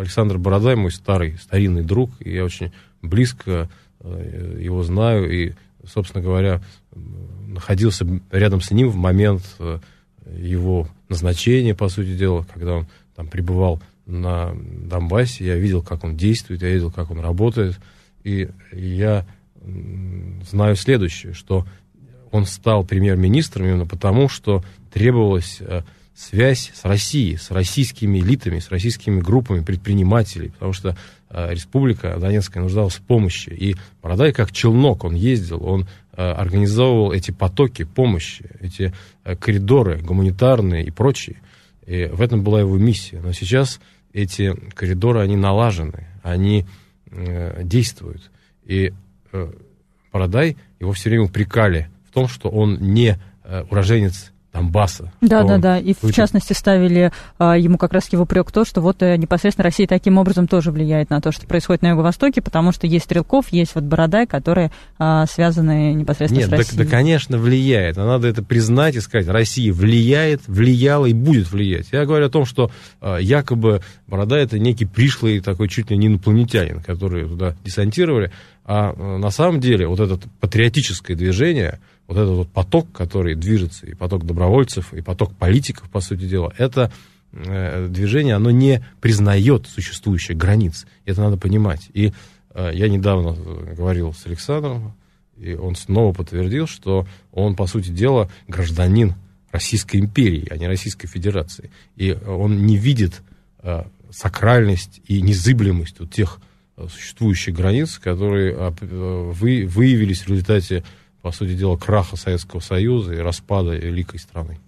Александр Бородай мой старый, старинный друг, и я очень близко э, его знаю, и, собственно говоря, находился рядом с ним в момент э, его назначения, по сути дела, когда он там пребывал на Донбассе, я видел, как он действует, я видел, как он работает, и я знаю следующее, что он стал премьер-министром именно потому, что требовалось э, связь с Россией, с российскими элитами, с российскими группами предпринимателей, потому что э, республика Донецкая нуждалась в помощи. И Бородай как челнок, он ездил, он э, организовывал эти потоки помощи, эти э, коридоры гуманитарные и прочие. И в этом была его миссия. Но сейчас эти коридоры, они налажены, они э, действуют. И э, Парадай, его все время упрекали в том, что он не э, уроженец Донбасса. Да, да, да. И в частности ставили а, ему как раз его упрек то, что вот э, непосредственно Россия таким образом тоже влияет на то, что происходит на Юго-Востоке, потому что есть стрелков, есть вот бородай, которые а, связаны непосредственно Нет, с Россией. Да, да, конечно, влияет. А надо это признать и сказать. Россия влияет, влияла и будет влиять. Я говорю о том, что а, якобы борода это некий пришлый такой чуть ли не инопланетянин, который туда десантировали. А э, на самом деле вот это патриотическое движение – вот этот вот поток, который движется, и поток добровольцев, и поток политиков, по сути дела, это э, движение, оно не признает существующих границ. Это надо понимать. И э, я недавно э, говорил с Александром, и он снова подтвердил, что он, по сути дела, гражданин Российской империи, а не Российской Федерации. И он не видит сакральность и незыблемость вот тех существующих границ, которые выявились в результате по сути дела, краха Советского Союза и распада великой страны.